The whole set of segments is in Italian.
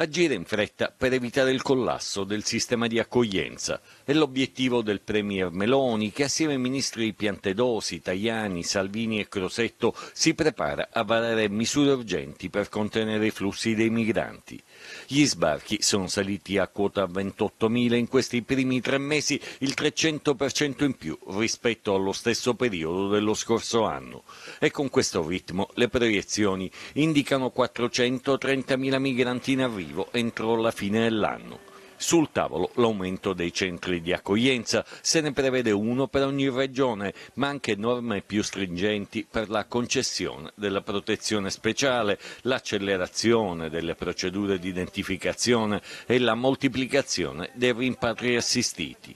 Agire in fretta per evitare il collasso del sistema di accoglienza è l'obiettivo del Premier Meloni che assieme ai ministri Piantedosi, Tajani, Salvini e Crosetto si prepara a varare misure urgenti per contenere i flussi dei migranti. Gli sbarchi sono saliti a quota 28.000 in questi primi tre mesi, il 300% in più rispetto allo stesso periodo dello scorso anno. E con questo ritmo le proiezioni indicano 430.000 migranti in arrivo arrivo entro la fine dell'anno. Sul tavolo l'aumento dei centri di accoglienza, se ne prevede uno per ogni regione, ma anche norme più stringenti per la concessione della protezione speciale, l'accelerazione delle procedure di identificazione e la moltiplicazione dei rimpatri assistiti.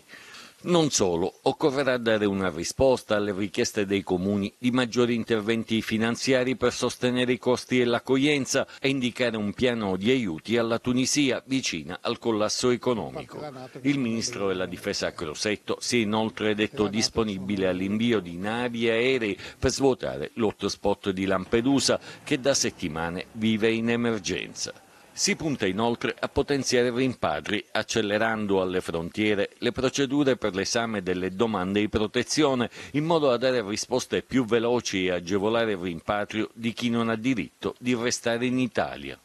Non solo, occorrerà dare una risposta alle richieste dei comuni di maggiori interventi finanziari per sostenere i costi e l'accoglienza e indicare un piano di aiuti alla Tunisia vicina al collasso economico. Il ministro della difesa Crosetto si è inoltre detto disponibile all'invio di navi e aerei per svuotare l'hotspot di Lampedusa che da settimane vive in emergenza. Si punta inoltre a potenziare i rimpatri, accelerando alle frontiere le procedure per l'esame delle domande di protezione, in modo da dare risposte più veloci e agevolare il rimpatrio di chi non ha diritto di restare in Italia.